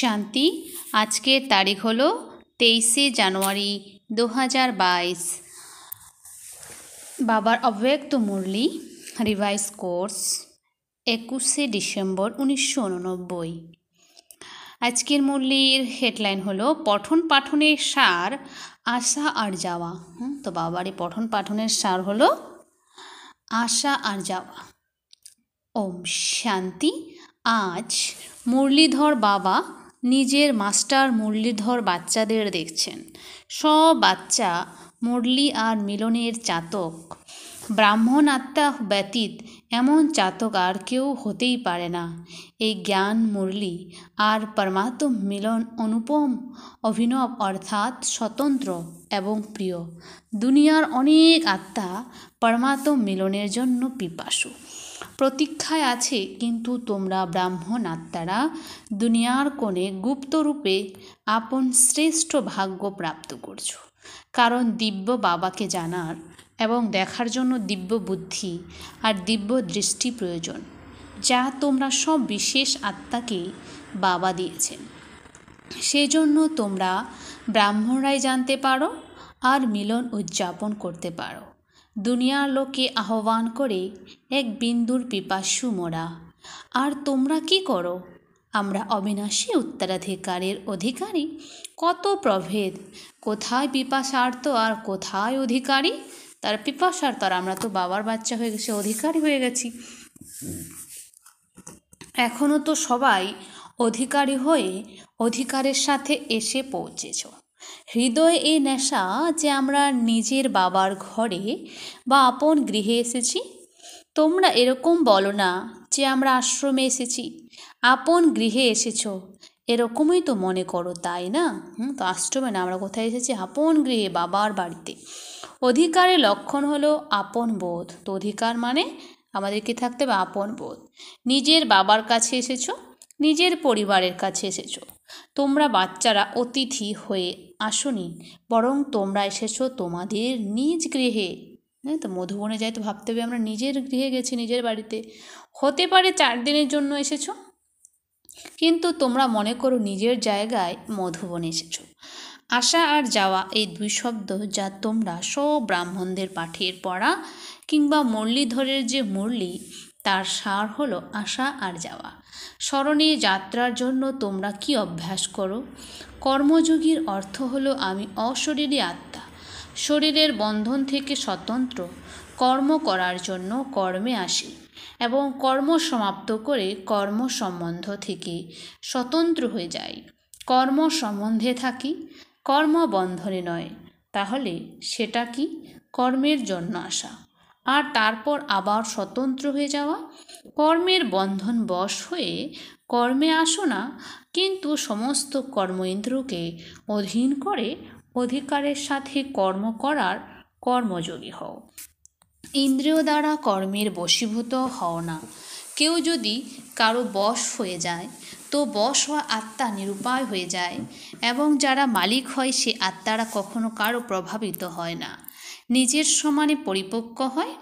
শান্তি আজকের তারিখ হলো তেইশে জানুয়ারি দু হাজার বাইশ বাবার অব্যক্ত মুরলি রিভাইস কোর্স একুশে ডিসেম্বর উনিশশো উননব্বই আজকের মুরলির হেডলাইন হলো পঠন পাঠনের সার আশা আর যাওয়া তো বাবার এই পঠন পাঠনের সার হলো আশা আর যাওয়া ওম শান্তি আজ মুরলীধর বাবা নিজের মাস্টার মুরলীধর বাচ্চাদের দেখছেন সব বাচ্চা মুরলি আর মিলনের চাতক ব্রাহ্মণ আত্মা ব্যতীত এমন চাতক আর কেউ হতেই পারে না এই জ্ঞান মুরলি আর পরমাত্ম মিলন অনুপম অভিনব অর্থাৎ স্বতন্ত্র এবং প্রিয় দুনিয়ার অনেক আত্মা পরমাত্ম মিলনের জন্য পিপাসু প্রতীক্ষায় আছে কিন্তু তোমরা ব্রাহ্মণ আত্মারা দুনিয়ার কোণে গুপ্তরূপে আপন শ্রেষ্ঠ ভাগ্য প্রাপ্ত করছো কারণ দিব্য বাবাকে জানার এবং দেখার জন্য দিব্য বুদ্ধি আর দিব্য দৃষ্টি প্রয়োজন যা তোমরা সব বিশেষ আত্মাকে বাবা দিয়েছেন সেজন্য তোমরা ব্রাহ্মণরাই জানতে পারো আর মিলন উদযাপন করতে পারো দুনিয়ার লোকে আহ্বান করে এক বিন্দুর পিপাসু মোরা আর তোমরা কি করো আমরা অবিনাশী উত্তরাধিকারের অধিকারী কত প্রভেদ কোথায় পিপাসার্থ আর কোথায় অধিকারী তার পিপাসার্থ আর আমরা তো বাবার বাচ্চা হয়ে গেছি অধিকারী হয়ে গেছি এখনও তো সবাই অধিকারী হয়ে অধিকারের সাথে এসে পৌঁছেছ হৃদয় এ নেশা যে আমরা নিজের বাবার ঘরে বা আপন গৃহে এসেছি তোমরা এরকম বলো না যে আমরা আশ্রমে এসেছি আপন গৃহে এসেছো এরকমই তো মনে করো তাই না হুম তো আশ্রমে না আমরা কোথায় এসেছি আপন গৃহে বাবার বাড়িতে অধিকারের লক্ষণ হলো আপন বোধ তো অধিকার মানে আমাদের কি থাকতে হবে আপন বোধ নিজের বাবার কাছে এসেছো নিজের পরিবারের কাছে এসেছো তোমরা বাচ্চারা অতিথি হয়ে আসনি বরং তোমরা এসেছো তোমাদের নিজ গৃহে হ্যাঁ তো মধুবনে যাই তো ভাবতে হবে আমরা নিজের গৃহে গেছি নিজের বাড়িতে হতে পারে চার দিনের জন্য এসেছো কিন্তু তোমরা মনে করো নিজের জায়গায় মধুবনে এসেছো আসা আর যাওয়া এই দুই শব্দ যা তোমরা সব ব্রাহ্মণদের পাঠের পড়া কিংবা মুরলীধরের যে মুরলী তার সার হলো আসা আর যাওয়া স্মরণে যাত্রার জন্য তোমরা কি অভ্যাস করো কর্মযোগীর অর্থ হলো আমি অশরীরী আত্মা শরীরের বন্ধন থেকে স্বতন্ত্র কর্ম করার জন্য কর্মে আসি এবং কর্ম সমাপ্ত করে কর্ম সম্বন্ধ থেকে স্বতন্ত্র হয়ে যাই কর্ম সম্বন্ধে থাকি কর্ম বন্ধনে নয় তাহলে সেটা কি কর্মের জন্য আসা আর তারপর আবার স্বতন্ত্র হয়ে যাওয়া কর্মের বন্ধন বশ হয়ে কর্মে আসো না কিন্তু সমস্ত কর্মেন্দ্রকে অধীন করে অধিকারের সাথে কর্ম করার কর্মযোগী হও ইন্দ্রিয় দ্বারা কর্মের বশীভূত হও না কেউ যদি কারো বশ হয়ে যায় তো বশ হওয়া আত্মা নিরুপায় হয়ে যায় এবং যারা মালিক হয় সে আত্মারা কখনো কারো প্রভাবিত হয় না নিজের সমানে পরিপক্ক হয়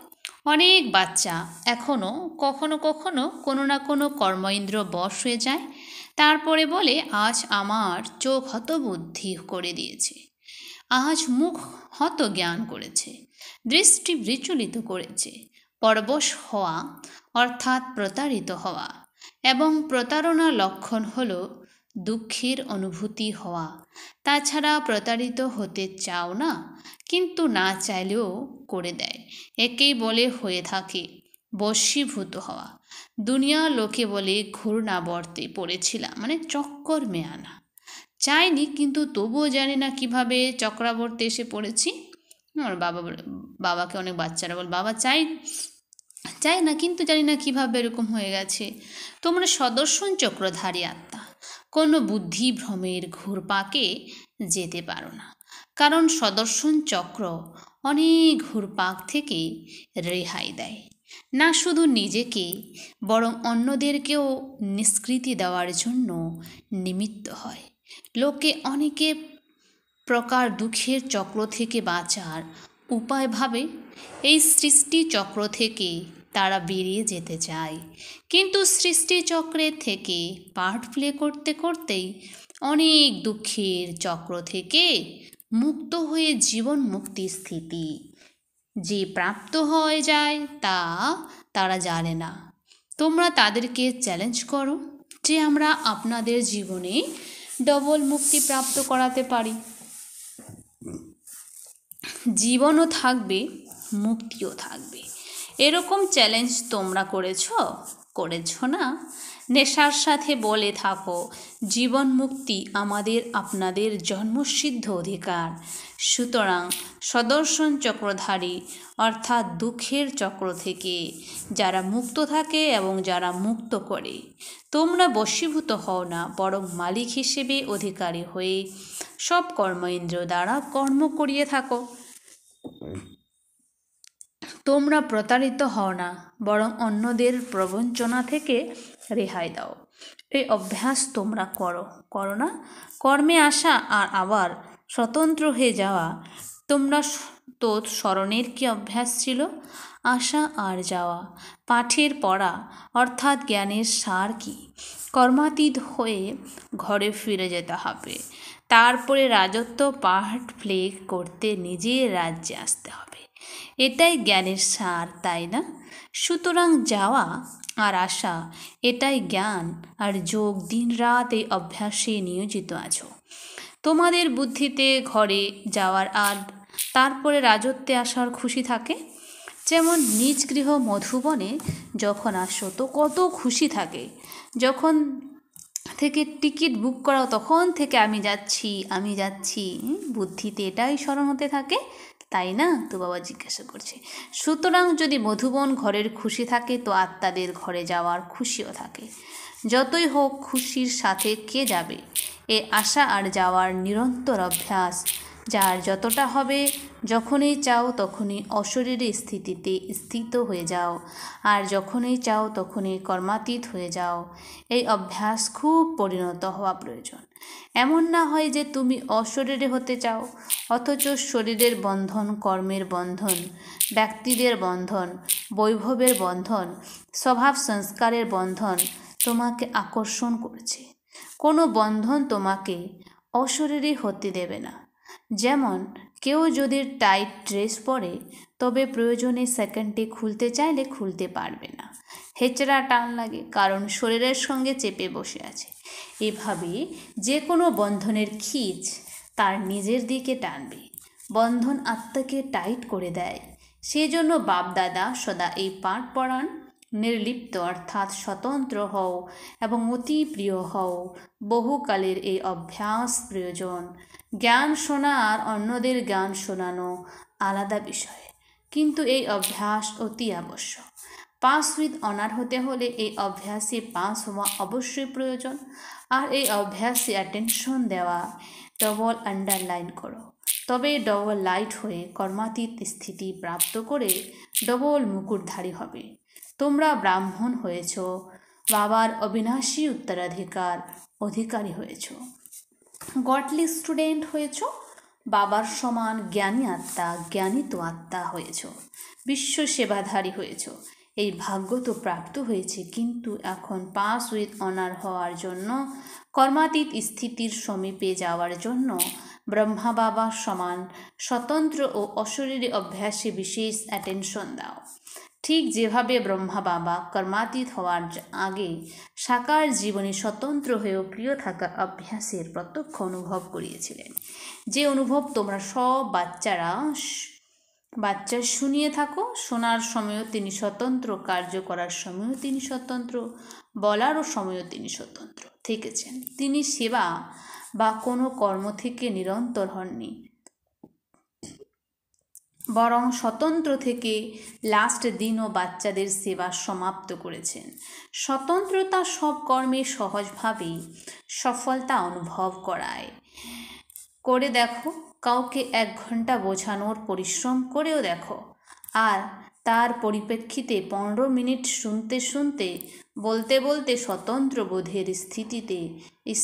অনেক বাচ্চা এখনও কখনো কখনো কোনো না কোনো কর্মইন্দ্র বশ হয়ে যায় তারপরে বলে আজ আমার চোখ হত বুদ্ধি করে দিয়েছে আজ মুখ হত জ্ঞান করেছে দৃষ্টি বিচলিত করেছে পরবশ হওয়া অর্থাৎ প্রতারিত হওয়া এবং প্রতারণা লক্ষণ হল দুঃখের অনুভূতি হওয়া তাছাড়া প্রতারিত হতে চাও না কিন্তু না চাইলেও করে দেয় একেই বলে হয়ে থাকে বশীভূত হওয়া দুনিয়া লোকে বলে ঘূর্ণাবর্তে পড়েছিলাম মানে চক্কর মেয়ানা চাইনি কিন্তু তবুও জানি না কিভাবে চক্রাবর্তে এসে পড়েছি আমার বাবা বাবাকে অনেক বাচ্চারা বল বাবা চাই চাই না কিন্তু জানি না কিভাবে এরকম হয়ে গেছে তোমরা সদর্শন চক্রধারী আত্মা কোনো বুদ্ধি ভ্রমের ঘুরপাকে যেতে পারো না কারণ সদর্শন চক্র অনেক ঘুরপাক থেকে রেহাই দেয় না শুধু নিজেকে বরং অন্যদেরকেও নিষ্কৃতি দেওয়ার জন্য নিমিত্ত হয় লোকে অনেকে প্রকার দুঃখের চক্র থেকে বাঁচার উপায় ভাবে এই সৃষ্টি চক্র থেকে তারা বেরিয়ে যেতে চায় কিন্তু সৃষ্টিচক্রের থেকে পার্ট প্লে করতে করতেই অনেক দুঃখের চক্র থেকে মুক্ত হয়ে জীবন মুক্তি স্থিতি যে প্রাপ্ত হয়ে যায় তা তারা জানে না তোমরা তাদেরকে চ্যালেঞ্জ করো যে আমরা আপনাদের জীবনে ডবল মুক্তি প্রাপ্ত করাতে পারি জীবনও থাকবে মুক্তিও থাকবে এরকম চ্যালেঞ্জ তোমরা করেছ করেছ না নেশার সাথে বলে থাকো জীবন মুক্তি আমাদের আপনাদের জন্মসিদ্ধ অধিকার সুতরাং সদর্শন চক্রধারী অর্থাৎ দুঃখের চক্র থেকে যারা মুক্ত থাকে এবং যারা মুক্ত করে তোমরা বশীভূত হও না বরং মালিক হিসেবে অধিকারী হয়ে সব কর্মেন্দ্র দ্বারা কর্ম করিয়ে থাকো তোমরা প্রতারিত হও না বরং অন্যদের প্রবঞ্চনা থেকে রেহাই দাও এই অভ্যাস তোমরা করো করো না কর্মে আসা আর আবার স্বতন্ত্র হয়ে যাওয়া তোমরা তো স্মরণের কি অভ্যাস ছিল আসা আর যাওয়া পাঠের পড়া অর্থাৎ জ্ঞানের সার কি কর্মাতীত হয়ে ঘরে ফিরে যেতে হবে তারপরে রাজত্ব পাঠ প্লে করতে নিজের রাজ্যে আসতে হবে এটাই জ্ঞানের সার তাই না সুতরাং যাওয়া আর আশা এটাই জ্ঞান আর যোগ দিন রাত এই অভ্যাসে নিয়োজিত আছো তোমাদের বুদ্ধিতে ঘরে যাওয়ার আর তারপরে রাজত্বে আসার খুশি থাকে যেমন নিজ গৃহ মধুবনে যখন আসো তো কত খুশি থাকে যখন থেকে টিকিট বুক করাও তখন থেকে আমি যাচ্ছি আমি যাচ্ছি বুদ্ধিতে এটাই স্মরণ হতে থাকে তাই না তো বাবা জিজ্ঞাসা করছে সুতরাং যদি মধুবন ঘরের খুশি থাকে তো আত্মাদের ঘরে যাওয়ার খুশিও থাকে যতই হোক খুশির সাথে কে যাবে এ আশা আর যাওয়ার নিরন্তর অভ্যাস যার যতটা হবে যখনই চাও তখনই অশরীরের স্থিতিতে স্থিত হয়ে যাও আর যখনই চাও তখনই কর্মাতীত হয়ে যাও এই অভ্যাস খুব পরিণত হওয়া প্রয়োজন এমন না হয় যে তুমি অশরীরে হতে চাও অথচ শরীরের বন্ধন কর্মের বন্ধন ব্যক্তিদের বন্ধন বৈভবের বন্ধন স্বভাব সংস্কারের বন্ধন তোমাকে আকর্ষণ করছে কোনো বন্ধন তোমাকে অশরীরে হতে দেবে না যেমন কেউ যদি টাইট ড্রেস পরে তবে প্রয়োজনে সেকেন্ডটি খুলতে চাইলে খুলতে পারবে না হেচড়া টান লাগে কারণ শরীরের সঙ্গে চেপে বসে আছে এভাবে যে কোনো বন্ধনের খিচ তার নিজের দিকে টানবে বন্ধন আত্মাকে টাইট করে দেয় সেজন্য বাপদাদা সদা এই পাঠ পড়ান নির্লিপ্ত অর্থাৎ স্বতন্ত্র হও এবং অতি প্রিয় হও বহুকালের এই অভ্যাস প্রয়োজন জ্ঞান শোনা আর অন্যদের জ্ঞান শোনানো আলাদা বিষয় কিন্তু এই অভ্যাস অতি আবশ্যক পাস উইথ অনার হতে হলে এই অভ্যাসে পাস হওয়া অবশ্যই প্রয়োজন আর এই অভ্যাসে অ্যাটেনশন দেওয়া ডবল আন্ডারলাইন করো তবে ডবল লাইট হয়ে কর্মাতীত স্থিতি প্রাপ্ত করে ডবল মুকুটধারী হবে তোমরা ব্রাহ্মণ হয়েছ বাবার অবিনাশী উত্তরাধিকার অধিকারী হয়েছ গটলি স্টুডেন্ট হয়েছ বাবার সমান জ্ঞানী আত্মা জ্ঞানিত আত্মা হয়েছ বিশ্ব সেবাধারী হয়েছ এই ভাগ্য তো প্রাপ্ত হয়েছে কিন্তু এখন পাস উইথ অনার হওয়ার জন্য কর্মাতীত স্থিতির সমীপে যাওয়ার জন্য ব্রহ্মা বাবা সমান স্বতন্ত্র ও অশরীরী অভ্যাসে বিশেষ অ্যাটেনশন দাও ঠিক যেভাবে ব্রহ্মা বাবা কর্মাতীত হওয়ার আগে সাকার জীবনে স্বতন্ত্র হয়েও প্রিয় থাকা অভ্যাসের প্রত্যক্ষ অনুভব করিয়েছিলেন যে অনুভব তোমরা সব বাচ্চারা বাচ্চা শুনিয়ে থাকো শোনার সময়ও তিনি স্বতন্ত্র কার্য করার সময়ও তিনি স্বতন্ত্র বলারও সময়ও তিনি স্বতন্ত্র থেকেছেন তিনি সেবা বা কোনো কর্ম থেকে নিরন্তর হননি বরং স্বতন্ত্র থেকে লাস্ট দিনও বাচ্চাদের সেবা সমাপ্ত করেছেন স্বতন্ত্রতা সব কর্মে সহজভাবে সফলতা অনুভব করায় করে দেখো কাউকে এক ঘন্টা বোঝানোর পরিশ্রম করেও দেখো আর তার পরিপ্রেক্ষিতে পনেরো মিনিট শুনতে শুনতে বলতে বলতে স্বতন্ত্র বোধের স্থিতিতে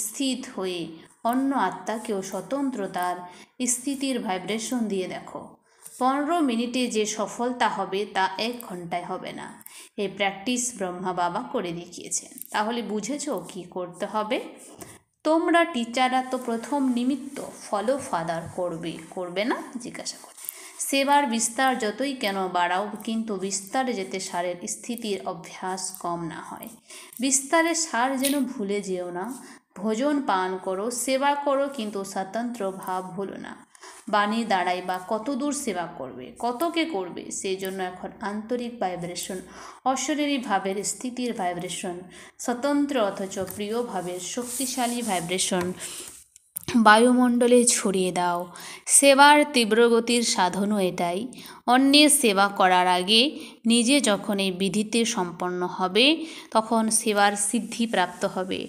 স্থিত হয়ে অন্য আত্মাকেও স্বতন্ত্রতার স্থিতির ভাইব্রেশন দিয়ে দেখো পনেরো মিনিটে যে সফলতা হবে তা এক ঘন্টায় হবে না এই প্র্যাকটিস ব্রহ্মা বাবা করে দেখিয়েছেন তাহলে বুঝেছ কি করতে হবে তোমরা টিচাররা তো প্রথম নিমিত্ত ফলো ফাদার করবে করবে না জিজ্ঞাসা করবে সেবার বিস্তার যতই কেন বাড়াও কিন্তু বিস্তারে যেতে সারের স্থিতির অভ্যাস কম না হয় বিস্তারে সার যেন ভুলে যেও না ভোজন পান করো সেবা করো কিন্তু স্বতন্ত্র ভাব ভুলো না বাণী দাঁড়ায় বা কত দূর সেবা করবে কতকে করবে সেই জন্য এখন আন্তরিক ভাইব্রেশন অশরীরী ভাবের স্থিতির ভাইব্রেশন স্বতন্ত্র অথচ প্রিয় ভাবের শক্তিশালী ভাইব্রেশন বায়ুমণ্ডলে ছড়িয়ে দাও সেবার তীব্রগতির সাধনও এটাই অন্যের সেবা করার আগে নিজে যখন এই বিধিতে সম্পন্ন হবে তখন সেবার সিদ্ধি প্রাপ্ত হবে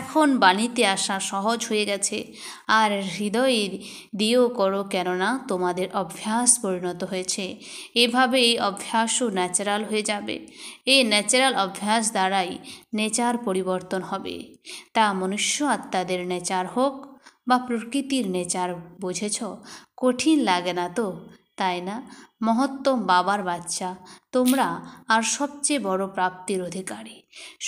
এখন বাণীতে আসা সহজ হয়ে গেছে আর হৃদয়ে দিয়েও করো কেননা তোমাদের অভ্যাস পরিণত হয়েছে এভাবে এই অভ্যাসও ন্যাচারাল হয়ে যাবে এই ন্যাচারাল অভ্যাস দ্বারাই নেচার পরিবর্তন হবে তা মনুষ্য আত্মাদের নেচার হোক বা প্রকৃতির নেচার বুঝেছ কঠিন লাগে না তো তাই না মহত্তম বাবার বাচ্চা তোমরা আর সবচেয়ে বড় প্রাপ্তির অধিকারী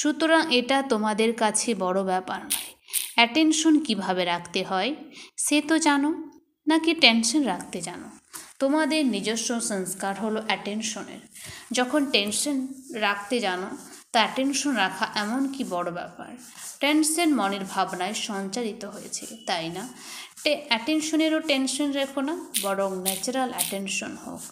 সুতরাং এটা তোমাদের কাছে বড় ব্যাপার নয় অ্যাটেনশন কিভাবে রাখতে হয় সে তো জানো নাকি টেনশন রাখতে জানো তোমাদের নিজস্ব সংস্কার হলো অ্যাটেনশনের যখন টেনশন রাখতে জানো তা অ্যাটেনশন রাখা এমন কি বড় ব্যাপার টেনশন মনের ভাবনায় সঞ্চারিত হয়েছে তাই না অ্যাটেনশনেরও টেনশন রেখো না বরং ন্যাচারাল অ্যাটেনশন হোক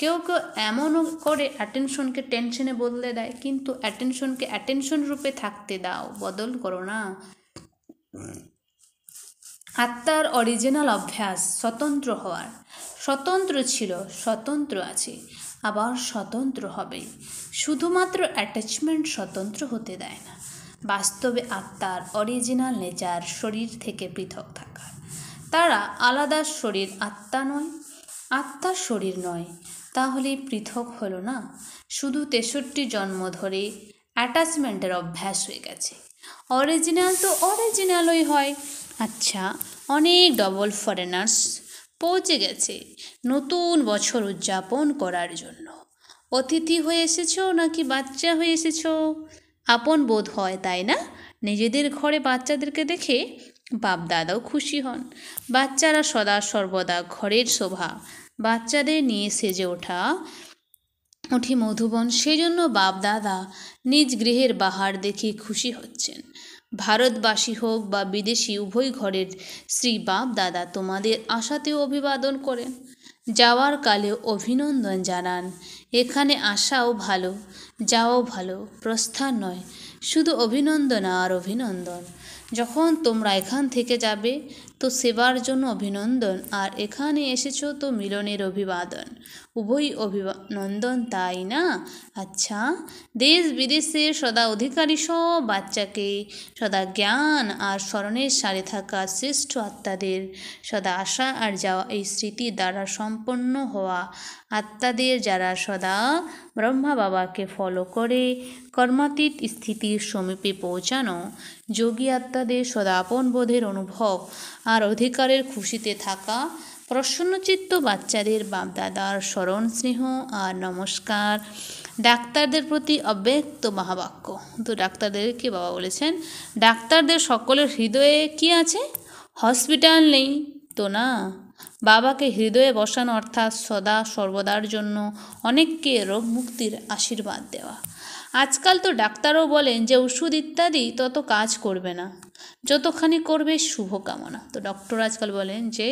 কেউ কেউ এমনও করে অ্যাটেনশনকে টেনশনে বদলে দেয় কিন্তু অ্যাটেনশনকে অ্যাটেনশন রূপে থাকতে দাও বদল করো না আত্মার অরিজিনাল অভ্যাস স্বতন্ত্র হওয়ার স্বতন্ত্র ছিল স্বতন্ত্র আছে আবার স্বতন্ত্র হবে শুধুমাত্র অ্যাটাচমেন্ট স্বতন্ত্র হতে দেয় না বাস্তবে আত্মার অরিজিনাল নেচার শরীর থেকে পৃথক থাকা তারা আলাদা শরীর আত্মা নয় আত্মার শরীর নয় তাহলে পৃথক হলো না শুধু তেষট্টি জন্ম ধরে অ্যাটাচমেন্টের অভ্যাস হয়ে গেছে অরিজিনাল তো অরিজিনালই হয় আচ্ছা অনেক ডবল ফরেনার্স পৌঁছে গেছে নতুন বছর উদযাপন করার জন্য অতিথি হয়ে এসেছো নাকি বাচ্চা হয়ে এসেছ আপন বোধ হয় তাই না নিজেদের ঘরে বাচ্চাদেরকে দেখে বাপ দাদাও খুশি হন বাচ্চারা সদা সর্বদা ঘরের শোভা বাচ্চাদের নিয়ে সেজে ওঠা উঠি মধুবন সেজন্য বাপ দাদা নিজ গৃহের বাহার দেখে খুশি হচ্ছেন ভারতবাসী হোক বা বিদেশি উভয় ঘরের শ্রী বাপ দাদা তোমাদের আশাতেও অভিবাদন করেন যাওয়ার কালে অভিনন্দন জানান এখানে আসাও ভালো যাওয়াও ভালো প্রস্থান নয় শুধু অভিনন্দন আর অভিনন্দন যখন তোমরা এখান থেকে যাবে তো সেবার জন্য অভিনন্দন আর এখানে এসেছ তো মিলনের অভিবাদন উভয় অভিনন্দন তাই না আচ্ছা দেশ বিদেশে সদা অধিকারী সব বাচ্চাকে সদা জ্ঞান আর স্মরণের সারে থাকা শ্রেষ্ঠ আত্মাদের সদা আশা আর যাওয়া এই স্মৃতি দ্বারা সম্পন্ন হওয়া আত্মাদের যারা সদা ব্রহ্মা বাবাকে ফলো করে কর্মাতীত স্থিতির সমীপে পৌঁছানো যোগী আত্মাদের সদা আপন বোধের অনুভব আর অধিকারের খুশিতে থাকা প্রসন্নচিত্ত বাচ্চাদের বাপদাদার স্মরণ স্নেহ আর নমস্কার ডাক্তারদের প্রতি অব্যক্ত মহাবাক্য তো ডাক্তারদেরকে বাবা বলেছেন ডাক্তারদের সকলের হৃদয়ে কি আছে হসপিটাল নেই তো না বাবাকে হৃদয়ে বসানো অর্থাৎ সদা সর্বদার জন্য অনেককে রোগ মুক্তির আশীর্বাদ দেওয়া আজকাল তো ডাক্তারও বলেন যে ওষুধ ইত্যাদি তত কাজ করবে না যতখানি করবে শুভ কামনা তো ডক্টর আজকাল বলেন যে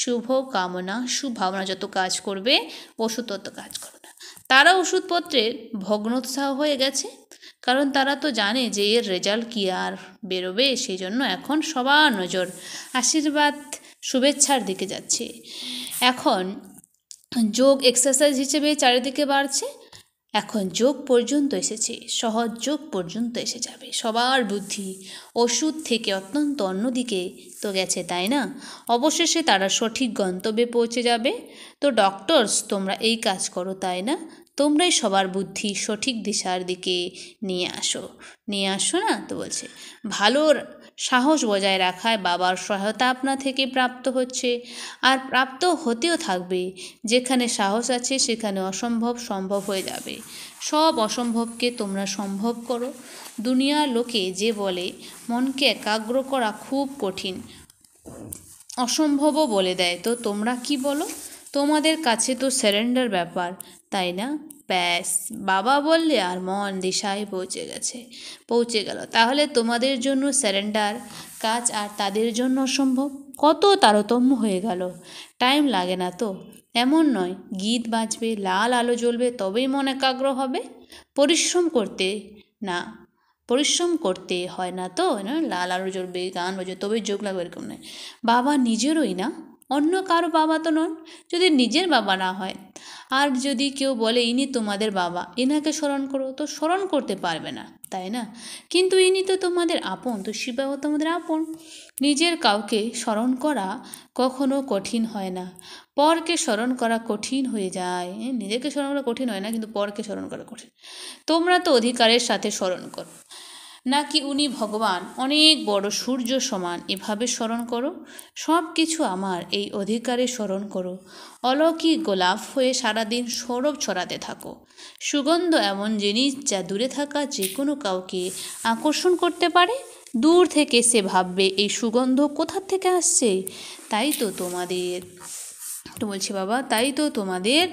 শুভ কামনা সুভাবনা যত কাজ করবে ওষুধ তত কাজ করবে না তারা ওষুধপত্রের ভগ্নোৎসাহ হয়ে গেছে কারণ তারা তো জানে যে এর রেজাল্ট কী আর বেরোবে সেই জন্য এখন সবার নজর আশীর্বাদ শুভেচ্ছার দিকে যাচ্ছে এখন যোগ এক্সারসাইজ হিসেবে চারিদিকে বাড়ছে এখন যোগ পর্যন্ত এসেছে সহজ যোগ পর্যন্ত এসে যাবে সবার বুদ্ধি ওষুধ থেকে অত্যন্ত অন্যদিকে তো গেছে তাই না অবশেষে তারা সঠিক গন্তব্যে পৌঁছে যাবে তো ডক্টরস তোমরা এই কাজ করো তাই না তোমরাই সবার বুদ্ধি সঠিক দিশার দিকে নিয়ে আসো নিয়ে আসো না তো বলছে ভালোর সাহস বজায় রাখায় বাবার সহায়তা আপনা থেকে প্রাপ্ত হচ্ছে আর প্রাপ্ত হতেও থাকবে যেখানে সাহস আছে সেখানে অসম্ভব সম্ভব হয়ে যাবে সব অসম্ভবকে তোমরা সম্ভব করো দুনিয়ার লোকে যে বলে মনকে একাগ্র করা খুব কঠিন অসম্ভবও বলে দেয় তো তোমরা কি বলো তোমাদের কাছে তো স্যারেন্ডার ব্যাপার তাই না ব্যাস বাবা বললে আর মন দিশায় পৌঁছে গেছে পৌঁছে গেল তাহলে তোমাদের জন্য স্যারেন্ডার কাজ আর তাদের জন্য সম্ভব কত তারতম্য হয়ে গেল টাইম লাগে না তো এমন নয় গীত বাজবে লাল আলো জ্বলবে তবেই মন একাগ্র হবে পরিশ্রম করতে না পরিশ্রম করতে হয় না তো না লাল আলো জ্বলবে গান বাজবে তবেই যোগ লাগবে এরকম নয় বাবা নিজেরই না অন্য কারো বাবা তো নন যদি নিজের বাবা না হয় আর যদি কেউ বলে ইনি তোমাদের বাবা এনাকে স্মরণ করো তো স্মরণ করতে পারবে না তাই না কিন্তু ইনি তো তোমাদের আপন তো শিবাও তোমাদের আপন নিজের কাউকে স্মরণ করা কখনো কঠিন হয় না পরকে স্মরণ করা কঠিন হয়ে যায় নিজেকে স্মরণ করা কঠিন হয় না কিন্তু পরকে স্মরণ করা কঠিন তোমরা তো অধিকারের সাথে স্মরণ করো নাকি উনি ভগবান অনেক বড় সূর্য সমান এভাবে স্মরণ করো সব কিছু আমার এই অধিকারে স্মরণ করো অলৌকিক গোলাপ হয়ে সারাদিন সৌরভ ছড়াতে থাকো সুগন্ধ এমন জিনিস যা দূরে থাকা যে কোনো কাউকে আকর্ষণ করতে পারে দূর থেকে সে ভাববে এই সুগন্ধ কোথার থেকে আসছে তাই তো তোমাদের তো বলছি বাবা তাই তো তোমাদের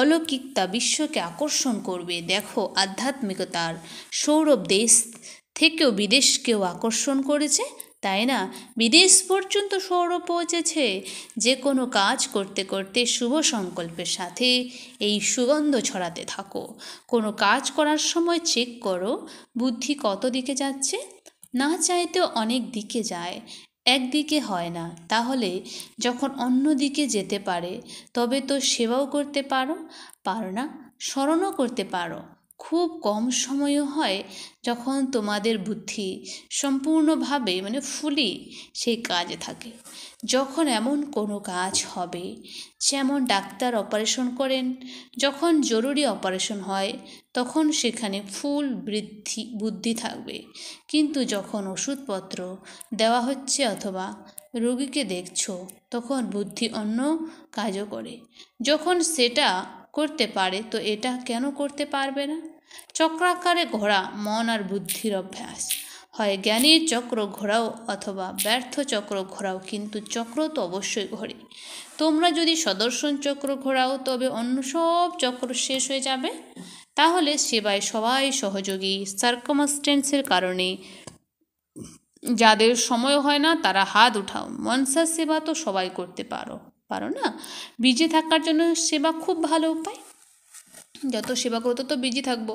অলৌকিকতা বিশ্বকে আকর্ষণ করবে দেখো আধ্যাত্মিকতার সৌরভ দেশ থেকেও বিদেশকেও আকর্ষণ করেছে তাই না বিদেশ পর্যন্ত সৌরভ পৌঁছেছে যে কোনো কাজ করতে করতে শুভ সংকল্পের সাথে এই সুগন্ধ ছড়াতে থাকো কোনো কাজ করার সময় চেক করো বুদ্ধি কত দিকে যাচ্ছে না চাইতেও অনেক দিকে যায় একদিকে হয় না তাহলে যখন অন্য দিকে যেতে পারে তবে তো সেবাও করতে পারো পারো না স্মরণও করতে পারো খুব কম সময় হয় যখন তোমাদের বুদ্ধি সম্পূর্ণভাবে মানে ফুলি সেই কাজে থাকে যখন এমন কোনো কাজ হবে যেমন ডাক্তার অপারেশন করেন যখন জরুরি অপারেশন হয় তখন সেখানে ফুল বৃদ্ধি বুদ্ধি থাকবে কিন্তু যখন ওষুধপত্র দেওয়া হচ্ছে অথবা রোগীকে দেখছো তখন বুদ্ধি অন্য কাজও করে যখন সেটা করতে পারে তো এটা কেন করতে পারবে না চক্রাকারে ঘোরা মন আর বুদ্ধির অভ্যাস হয় জ্ঞানীর চক্র ঘোরাও অথবা ব্যর্থ চক্র ঘোরাও কিন্তু চক্র তো অবশ্যই ঘোরে তোমরা যদি সদর্শন চক্র ঘোরাও তবে অন্য সব চক্র শেষ হয়ে যাবে তাহলে সেবায় সবাই সহযোগী সার্কমাস্টেন্সের কারণে যাদের সময় হয় না তারা হাত উঠাও মনসা সেবা তো সবাই করতে পারো পারো না বিজি থাকার জন্য সেবা খুব ভালো উপায় যত সেবা করো তত বিজি থাকবো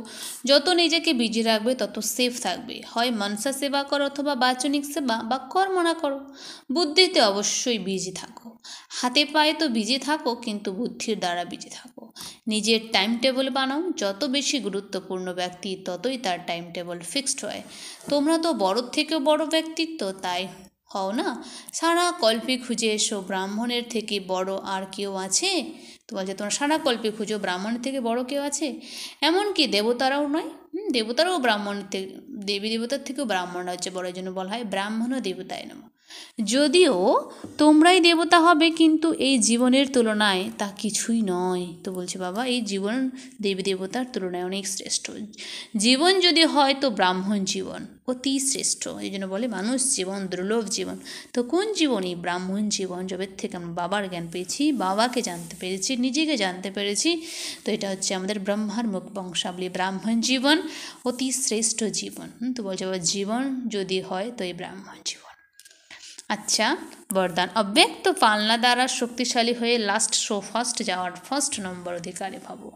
যত নিজেকে বিজি রাখবে তত সেফ থাকবে হয় মনসা সেবা করো অথবা বাচনিক সেবা বা না করো বুদ্ধিতে অবশ্যই বিজি থাকো হাতে পায়ে তো বিজি থাকো কিন্তু বুদ্ধির দ্বারা বিজি থাকো নিজের টাইম টেবল বানাও যত বেশি গুরুত্বপূর্ণ ব্যক্তি ততই তার টাইম টেবল ফিক্সড হয় তোমরা তো বড়োর থেকেও বড় ব্যক্তিত্ব তাই হও না সারা কল্পে খুঁজে এসো ব্রাহ্মণের থেকে বড় আর কেউ আছে তো বলছে তোমরা সারা কল্পে খুঁজো ব্রাহ্মণের থেকে বড় কেউ আছে এমনকি দেবতারাও নয় দেবতারাও ব্রাহ্মণের থেকে দেবী দেবতার থেকেও ব্রাহ্মণরা হচ্ছে বড় জন্য বলা হয় ব্রাহ্মণ দেবতায় নম যদিও তোমরাই দেবতা হবে কিন্তু এই জীবনের তুলনায় তা কিছুই নয় তো বলছে বাবা এই জীবন দেবী দেবতার তুলনায় অনেক শ্রেষ্ঠ জীবন যদি হয় তো ব্রাহ্মণ জীবন অতি শ্রেষ্ঠ এই জন্য বলে মানুষ জীবন দুর্লভ জীবন তো কোন জীবনই ব্রাহ্মণ জীবন যবে থেকে আমরা বাবার জ্ঞান পেয়েছি বাবাকে জানতে পেরেছি নিজেকে জানতে পেরেছি তো এটা হচ্ছে আমাদের ব্রহ্মার মুখ বংশাবলী ব্রাহ্মণ জীবন অতি শ্রেষ্ঠ জীবন তো বলছে বাবা জীবন যদি হয় তো এই ব্রাহ্মণ জীবন আচ্ছা বরদান অব্যক্ত পালনা দ্বারা শক্তিশালী হয়ে লাস্ট শো ফার্স্ট যাওয়ার ফার্স্ট নম্বর অধিকারে ভাবো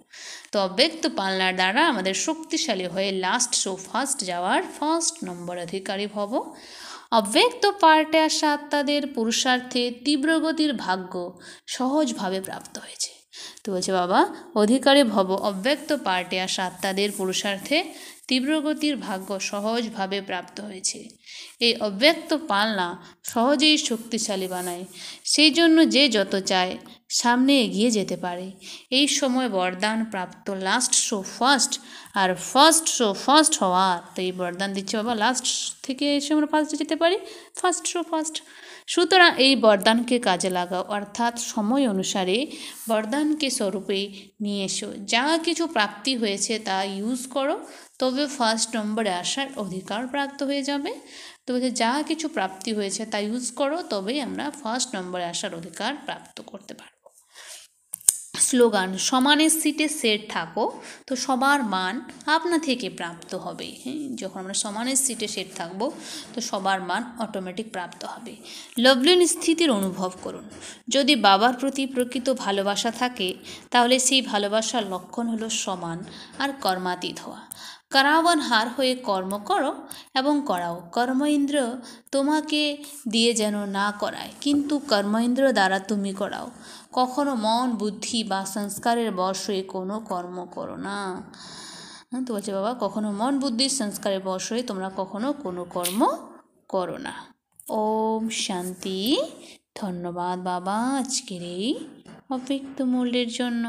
তো অব্যক্ত পালনার দ্বারা আমাদের শক্তিশালী হয়ে লাস্ট শো ফার্স্ট যাওয়ার ফার্স্ট নম্বর অধিকারী ভাব অব্যক্ত পার্টে আসা আত্মাদের পুরুষার্থে তীব্রগতির ভাগ্য সহজভাবে প্রাপ্ত হয়েছে তো বলছে বাবা অধিকারে ভব অব্যক্ত পার্টে আসা আত্মাদের পুরুষার্থে তীব্রগতির ভাগ্য সহজভাবে প্রাপ্ত হয়েছে এই অব্যক্ত পালনা সহজেই শক্তিশালী বানায় সেই জন্য যে যত চায় সামনে এগিয়ে যেতে পারে এই সময় বরদান প্রাপ্ত লাস্ট শো ফার্স্ট আর ফার্স্ট শো ফার্স্ট হওয়া তো এই বরদান দিচ্ছে বাবা লাস্ট থেকে এসে আমরা ফার্স্টে যেতে পারি ফার্স্ট শো ফার্স্ট সুতরাং এই বরদানকে কাজে লাগাও অর্থাৎ সময় অনুসারে বরদানকে স্বরূপে নিয়ে এসো যা কিছু প্রাপ্তি হয়েছে তা ইউজ করো তবে ফার্স্ট নম্বরে আসার অধিকার প্রাপ্ত হয়ে যাবে তো যা কিছু প্রাপ্তি হয়েছে তা ইউজ করো তবেই আমরা ফার্স্ট নম্বরে আসার অধিকার প্রাপ্ত করতে পারব স্লোগান সমানের সিটে সেট থাকো তো সবার মান আপনা থেকে প্রাপ্ত হবে হ্যাঁ যখন আমরা সমানের সিটে সেট থাকব তো সবার মান অটোমেটিক প্রাপ্ত হবে লভলিন স্থিতির অনুভব করুন যদি বাবার প্রতি প্রকৃত ভালোবাসা থাকে তাহলে সেই ভালোবাসার লক্ষণ হলো সমান আর কর্মাতীত হওয়া কারাবন হার হয়ে কর্ম করো এবং করাও কর্ম ইন্দ্র তোমাকে দিয়ে যেন না করায় কিন্তু কর্ম ইন্দ্র দ্বারা তুমি করাও কখনো মন বুদ্ধি বা সংস্কারের বশ হয়ে কোনো কর্ম করো না হ্যাঁ, তো বলছে বাবা কখনো মন বুদ্ধির সংস্কারের বশ হয়ে তোমরা কখনো কোনো কর্ম করো না ওম শান্তি ধন্যবাদ বাবা আজকের এই অব্যক্ত মূল্যের জন্য